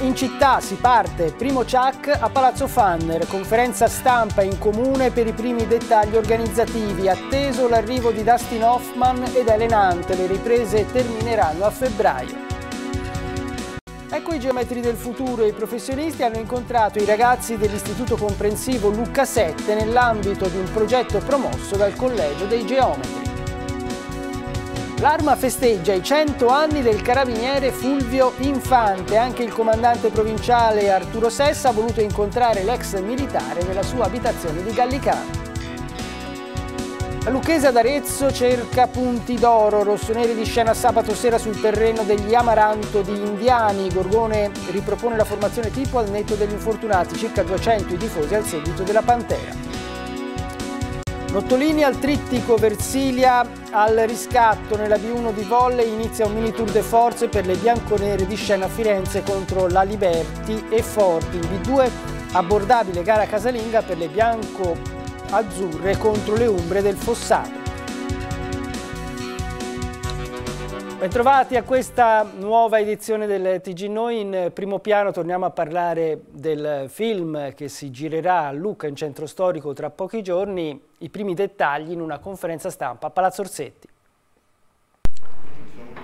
in città, si parte, primo CIAC a Palazzo Fanner, conferenza stampa in comune per i primi dettagli organizzativi, atteso l'arrivo di Dustin Hoffman ed Ellen Hunt, le riprese termineranno a febbraio. Ecco i geometri del futuro, e i professionisti hanno incontrato i ragazzi dell'Istituto Comprensivo Lucca 7 nell'ambito di un progetto promosso dal Collegio dei Geometri. L'Arma festeggia i 100 anni del carabiniere Fulvio Infante. Anche il comandante provinciale Arturo Sessa ha voluto incontrare l'ex militare nella sua abitazione di Gallicano. La Lucchese d'Arezzo cerca punti d'oro, rossoneri di scena sabato sera sul terreno degli Amaranto di Indiani. Gorgone ripropone la formazione tipo al netto degli infortunati, circa 200 i tifosi al seguito della Pantera. Nottolini al trittico Versilia al riscatto nella B1 di volle inizia un mini tour de force per le bianconere di scena a Firenze contro la Liberti e Forti. In B2 abbordabile gara casalinga per le bianco-azzurre contro le Umbre del Fossato. Bentrovati a questa nuova edizione del TG Noi. In primo piano torniamo a parlare del film che si girerà a Lucca in centro storico tra pochi giorni. I primi dettagli in una conferenza stampa a Palazzo Orsetti.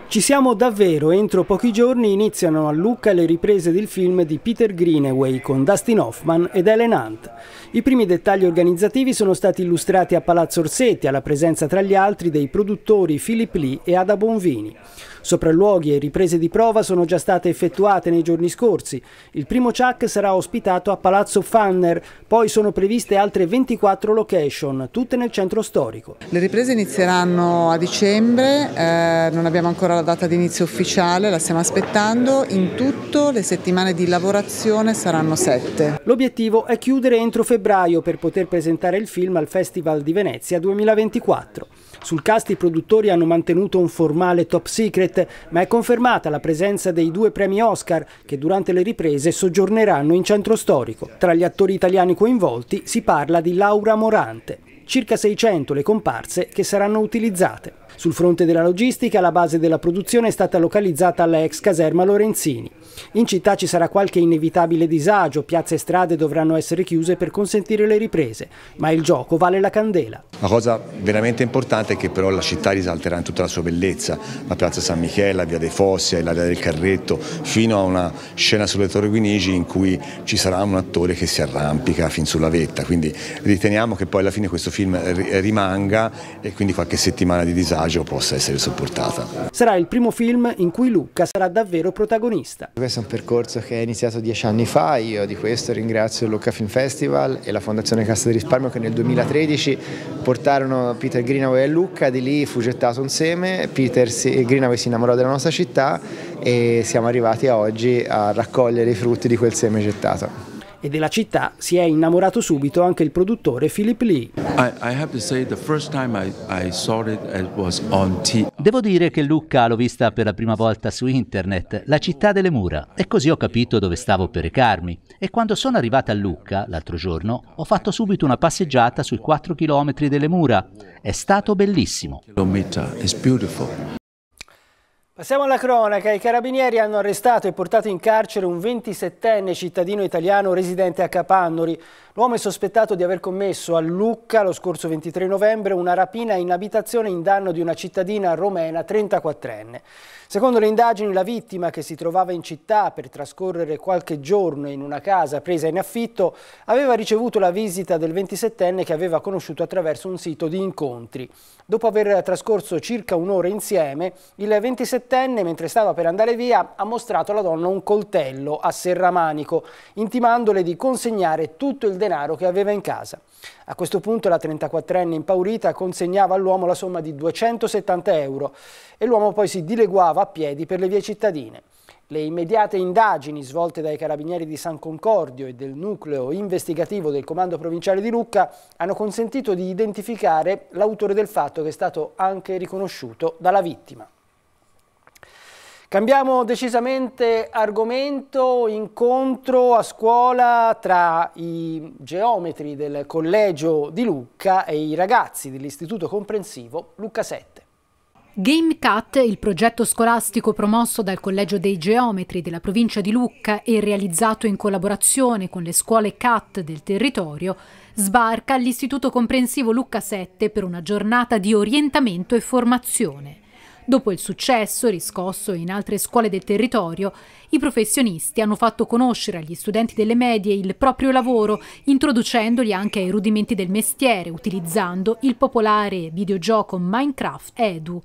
Ci siamo davvero, entro pochi giorni iniziano a Lucca le riprese del film di Peter Greenaway con Dustin Hoffman ed Ellen Hunt. I primi dettagli organizzativi sono stati illustrati a Palazzo Orsetti, alla presenza tra gli altri dei produttori Philip Lee e Ada Bonvini. Sopralluoghi e riprese di prova sono già state effettuate nei giorni scorsi. Il primo CHAC sarà ospitato a Palazzo Fanner, poi sono previste altre 24 location, tutte nel centro storico. Le riprese inizieranno a dicembre, eh, non abbiamo ancora la data di inizio ufficiale, la stiamo aspettando. In tutto le settimane di lavorazione saranno 7. L'obiettivo è chiudere entro febbraio febbraio per poter presentare il film al Festival di Venezia 2024. Sul cast i produttori hanno mantenuto un formale top secret, ma è confermata la presenza dei due premi Oscar che durante le riprese soggiorneranno in centro storico. Tra gli attori italiani coinvolti si parla di Laura Morante. Circa 600 le comparse che saranno utilizzate. Sul fronte della logistica, la base della produzione è stata localizzata alla ex caserma Lorenzini. In città ci sarà qualche inevitabile disagio, piazze e strade dovranno essere chiuse per consentire le riprese, ma il gioco vale la candela. La cosa veramente importante è che però la città risalterà in tutta la sua bellezza, la piazza San Michele, la via dei Fossi, l'area del Carretto, fino a una scena sulle Torre Guinigi in cui ci sarà un attore che si arrampica fin sulla vetta, quindi riteniamo che poi alla fine questo film rimanga e quindi qualche settimana di disagio possa essere sopportata. Sarà il primo film in cui Lucca sarà davvero protagonista questo è un percorso che è iniziato dieci anni fa, io di questo ringrazio il Lucca Film Festival e la Fondazione Cassa di Risparmio che nel 2013 portarono Peter Greenaway a Lucca, di lì fu gettato un seme, Peter si, Greenaway si innamorò della nostra città e siamo arrivati a oggi a raccogliere i frutti di quel seme gettato e della città si è innamorato subito anche il produttore Philip Lee. Devo dire che Lucca l'ho vista per la prima volta su internet, la città delle mura, e così ho capito dove stavo per recarmi. E quando sono arrivata a Lucca, l'altro giorno, ho fatto subito una passeggiata sui 4 km delle mura. È stato bellissimo. Passiamo alla cronaca. I carabinieri hanno arrestato e portato in carcere un 27enne cittadino italiano residente a Capannori. L'uomo è sospettato di aver commesso a Lucca lo scorso 23 novembre una rapina in abitazione in danno di una cittadina romena 34enne. Secondo le indagini la vittima che si trovava in città per trascorrere qualche giorno in una casa presa in affitto aveva ricevuto la visita del 27enne che aveva conosciuto attraverso un sito di incontri. Dopo aver trascorso circa un'ora insieme, il 27enne mentre stava per andare via ha mostrato alla donna un coltello a serramanico, intimandole di consegnare tutto il denaro denaro che aveva in casa. A questo punto la 34enne impaurita consegnava all'uomo la somma di 270 euro e l'uomo poi si dileguava a piedi per le vie cittadine. Le immediate indagini svolte dai carabinieri di San Concordio e del nucleo investigativo del comando provinciale di Lucca hanno consentito di identificare l'autore del fatto che è stato anche riconosciuto dalla vittima. Cambiamo decisamente argomento, incontro a scuola tra i geometri del collegio di Lucca e i ragazzi dell'istituto comprensivo Lucca 7. GameCat, il progetto scolastico promosso dal Collegio dei Geometri della provincia di Lucca e realizzato in collaborazione con le scuole CAT del territorio, sbarca all'Istituto Comprensivo Lucca 7 per una giornata di orientamento e formazione. Dopo il successo riscosso in altre scuole del territorio, i professionisti hanno fatto conoscere agli studenti delle medie il proprio lavoro, introducendoli anche ai rudimenti del mestiere, utilizzando il popolare videogioco Minecraft Edu.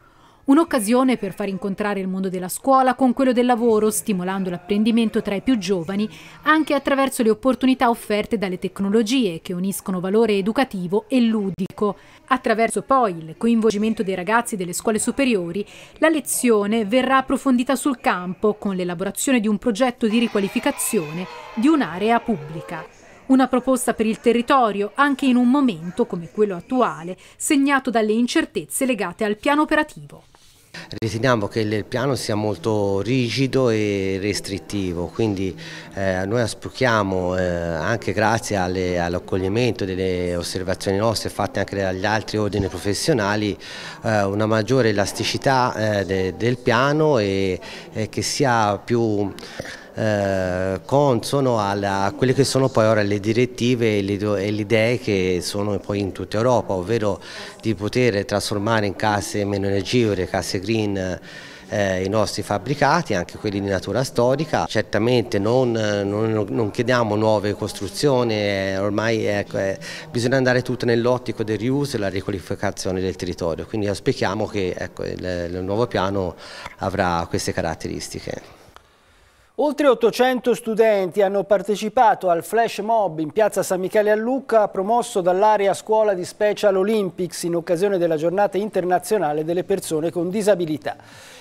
Un'occasione per far incontrare il mondo della scuola con quello del lavoro, stimolando l'apprendimento tra i più giovani, anche attraverso le opportunità offerte dalle tecnologie che uniscono valore educativo e ludico. Attraverso poi il coinvolgimento dei ragazzi delle scuole superiori, la lezione verrà approfondita sul campo con l'elaborazione di un progetto di riqualificazione di un'area pubblica. Una proposta per il territorio, anche in un momento come quello attuale, segnato dalle incertezze legate al piano operativo. Riteniamo che il piano sia molto rigido e restrittivo, quindi eh, noi auspichiamo, eh, anche grazie all'accoglimento all delle osservazioni nostre fatte anche dagli altri ordini professionali, eh, una maggiore elasticità eh, de, del piano e che sia più eh, consono alla, a quelle che sono poi ora le direttive e le idee che sono poi in tutta Europa, ovvero di poter trasformare in case meno energivore, case green, eh, i nostri fabbricati, anche quelli di natura storica. Certamente non, non, non chiediamo nuove costruzioni, eh, ormai ecco, eh, bisogna andare tutto nell'ottico del riuso e la riqualificazione del territorio, quindi auspichiamo che ecco, il, il nuovo piano avrà queste caratteristiche. Oltre 800 studenti hanno partecipato al flash mob in piazza San Michele a Lucca, promosso dall'area scuola di Special Olympics in occasione della giornata internazionale delle persone con disabilità.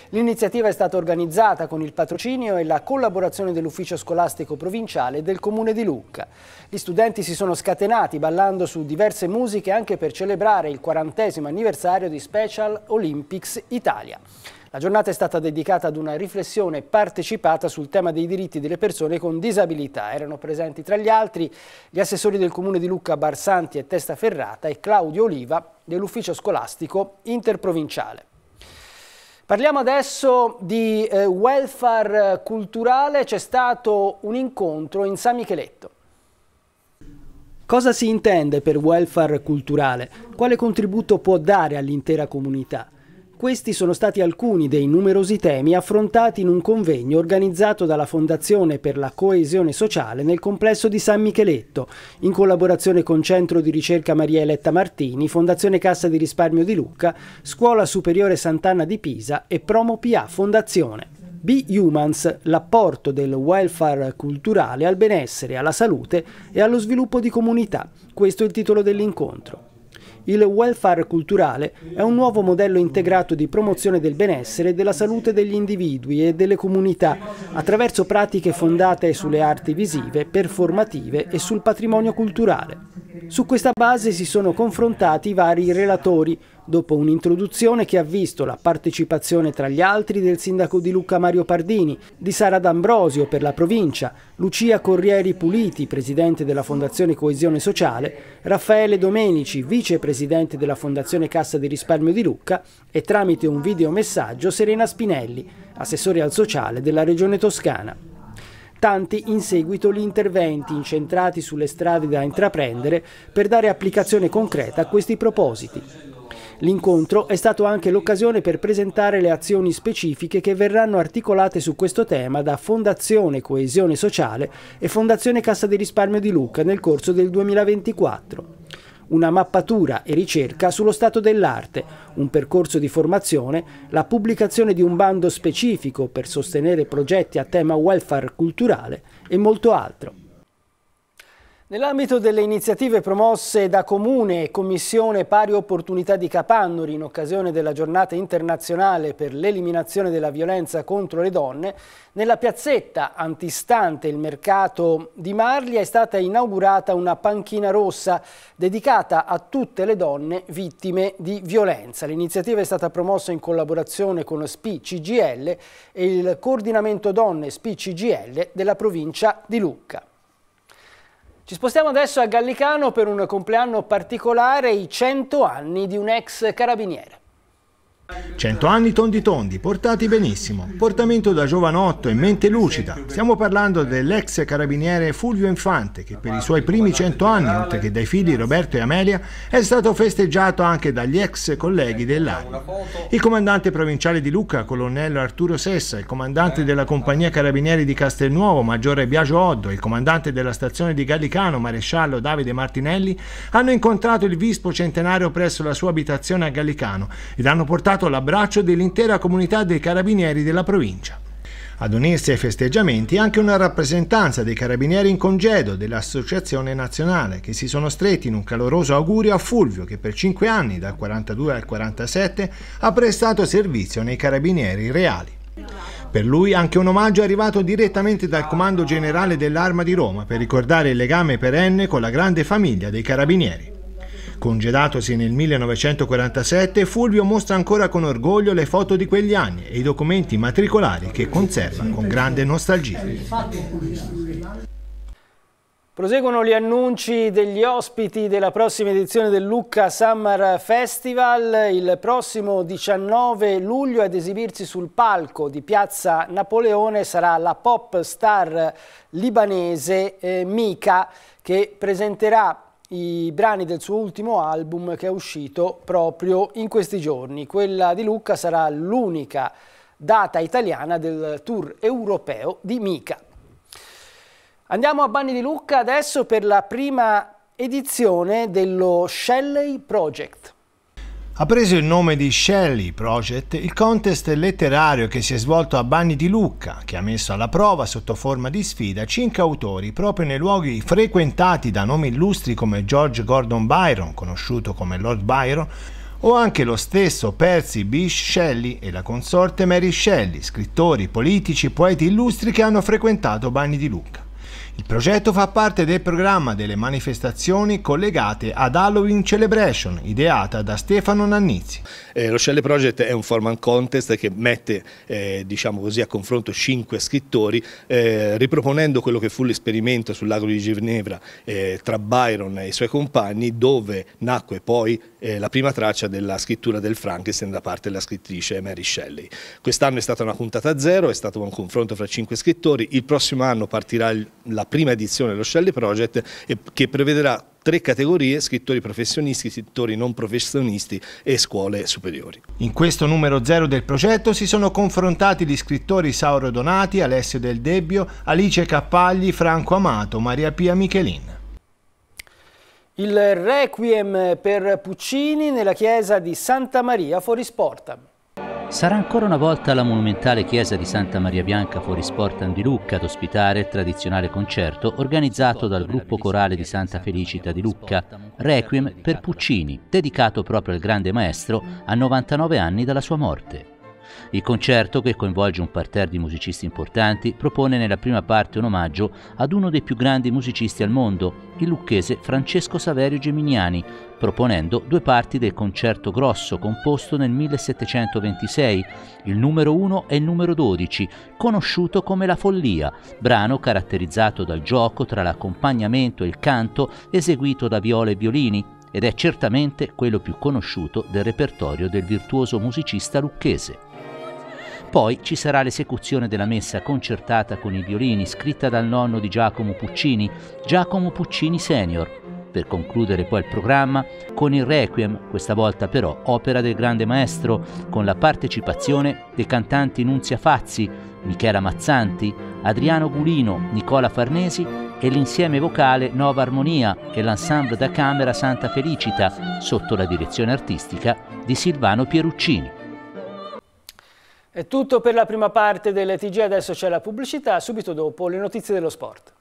L'iniziativa è stata organizzata con il patrocinio e la collaborazione dell'ufficio scolastico provinciale del comune di Lucca. Gli studenti si sono scatenati ballando su diverse musiche anche per celebrare il 40 anniversario di Special Olympics Italia. La giornata è stata dedicata ad una riflessione partecipata sul tema dei diritti delle persone con disabilità. Erano presenti tra gli altri gli assessori del comune di Lucca Barsanti e Testaferrata e Claudio Oliva dell'ufficio scolastico interprovinciale. Parliamo adesso di eh, welfare culturale, c'è stato un incontro in San Micheletto. Cosa si intende per welfare culturale? Quale contributo può dare all'intera comunità? Questi sono stati alcuni dei numerosi temi affrontati in un convegno organizzato dalla Fondazione per la Coesione Sociale nel complesso di San Micheletto, in collaborazione con Centro di Ricerca Maria Eletta Martini, Fondazione Cassa di Risparmio di Lucca, Scuola Superiore Sant'Anna di Pisa e Promo PA Fondazione. Be Humans, l'apporto del welfare culturale al benessere, alla salute e allo sviluppo di comunità. Questo è il titolo dell'incontro. Il welfare culturale è un nuovo modello integrato di promozione del benessere e della salute degli individui e delle comunità, attraverso pratiche fondate sulle arti visive, performative e sul patrimonio culturale. Su questa base si sono confrontati vari relatori, dopo un'introduzione che ha visto la partecipazione tra gli altri del sindaco di Lucca Mario Pardini, di Sara D'Ambrosio per la provincia, Lucia Corrieri Puliti, presidente della Fondazione Coesione Sociale, Raffaele Domenici, vicepresidente della Fondazione Cassa di Risparmio di Lucca e tramite un videomessaggio Serena Spinelli, assessore al sociale della Regione Toscana. Tanti in seguito gli interventi incentrati sulle strade da intraprendere per dare applicazione concreta a questi propositi. L'incontro è stato anche l'occasione per presentare le azioni specifiche che verranno articolate su questo tema da Fondazione Coesione Sociale e Fondazione Cassa di Risparmio di Lucca nel corso del 2024 una mappatura e ricerca sullo stato dell'arte, un percorso di formazione, la pubblicazione di un bando specifico per sostenere progetti a tema welfare culturale e molto altro. Nell'ambito delle iniziative promosse da Comune e Commissione Pari Opportunità di Capannori in occasione della giornata internazionale per l'eliminazione della violenza contro le donne, nella piazzetta antistante il mercato di Marlia è stata inaugurata una panchina rossa dedicata a tutte le donne vittime di violenza. L'iniziativa è stata promossa in collaborazione con SPI CGL e il coordinamento donne SPI della provincia di Lucca. Ci spostiamo adesso a Gallicano per un compleanno particolare, i 100 anni di un ex carabiniere. 100 anni tondi tondi, portati benissimo, portamento da giovanotto e mente lucida. Stiamo parlando dell'ex carabiniere Fulvio Infante che per i suoi primi 100 anni, oltre che dai figli Roberto e Amelia, è stato festeggiato anche dagli ex colleghi dell'Arma. Il comandante provinciale di Lucca, colonnello Arturo Sessa, il comandante della compagnia carabinieri di Castelnuovo, maggiore Biagio Oddo, il comandante della stazione di Gallicano, maresciallo Davide Martinelli, hanno incontrato il vispo centenario presso la sua abitazione a Gallicano ed hanno portato dedicato l'abbraccio dell'intera comunità dei carabinieri della provincia. Ad unirsi ai festeggiamenti anche una rappresentanza dei carabinieri in congedo dell'Associazione Nazionale che si sono stretti in un caloroso augurio a Fulvio che per cinque anni, dal 42 al 47, ha prestato servizio nei carabinieri reali. Per lui anche un omaggio è arrivato direttamente dal Comando Generale dell'Arma di Roma per ricordare il legame perenne con la grande famiglia dei carabinieri. Congedatosi nel 1947, Fulvio mostra ancora con orgoglio le foto di quegli anni e i documenti matricolari che conserva con grande nostalgia. Proseguono gli annunci degli ospiti della prossima edizione del Lucca Summer Festival. Il prossimo 19 luglio ad esibirsi sul palco di Piazza Napoleone sarà la pop star libanese eh, Mika che presenterà i brani del suo ultimo album che è uscito proprio in questi giorni. Quella di Lucca sarà l'unica data italiana del tour europeo di Mica. Andiamo a Bani di Lucca adesso per la prima edizione dello Shelley Project. Ha preso il nome di Shelley Project il contest letterario che si è svolto a Bagni di Lucca, che ha messo alla prova sotto forma di sfida cinque autori proprio nei luoghi frequentati da nomi illustri come George Gordon Byron, conosciuto come Lord Byron, o anche lo stesso Percy Bysshe Shelley e la consorte Mary Shelley, scrittori, politici, poeti illustri che hanno frequentato Bagni di Lucca. Il progetto fa parte del programma delle manifestazioni collegate ad Halloween Celebration, ideata da Stefano Nannizzi. Eh, lo Shell Project è un format contest che mette eh, diciamo così, a confronto cinque scrittori, eh, riproponendo quello che fu l'esperimento sul lago di Ginevra eh, tra Byron e i suoi compagni, dove nacque poi eh, la prima traccia della scrittura del Frankenstein da parte della scrittrice Mary Shelley. Quest'anno è stata una puntata zero, è stato un confronto fra cinque scrittori, il prossimo anno partirà la prima edizione dello Shelley Project che prevederà tre categorie, scrittori professionisti, scrittori non professionisti e scuole superiori. In questo numero zero del progetto si sono confrontati gli scrittori Sauro Donati, Alessio Del Debbio, Alice Cappagli, Franco Amato, Maria Pia Michelin. Il requiem per Puccini nella chiesa di Santa Maria fuori Sporta. Sarà ancora una volta la monumentale chiesa di Santa Maria Bianca fuori Sportan di Lucca ad ospitare il tradizionale concerto organizzato dal gruppo corale di Santa Felicita di Lucca, Requiem per Puccini, dedicato proprio al grande maestro a 99 anni dalla sua morte. Il concerto, che coinvolge un parterre di musicisti importanti, propone nella prima parte un omaggio ad uno dei più grandi musicisti al mondo, il lucchese Francesco Saverio Geminiani, proponendo due parti del concerto grosso composto nel 1726, il numero 1 e il numero 12, conosciuto come La Follia, brano caratterizzato dal gioco tra l'accompagnamento e il canto eseguito da viola e violini, ed è certamente quello più conosciuto del repertorio del virtuoso musicista lucchese. Poi ci sarà l'esecuzione della messa concertata con i violini scritta dal nonno di Giacomo Puccini, Giacomo Puccini Senior, per concludere poi il programma con il Requiem, questa volta però opera del grande maestro, con la partecipazione dei cantanti Nunzia Fazzi, Michela Mazzanti, Adriano Gulino, Nicola Farnesi e l'insieme vocale Nova Armonia e l'ensemble da camera Santa Felicita, sotto la direzione artistica di Silvano Pieruccini. È tutto per la prima parte delle TG, adesso c'è la pubblicità, subito dopo le notizie dello sport.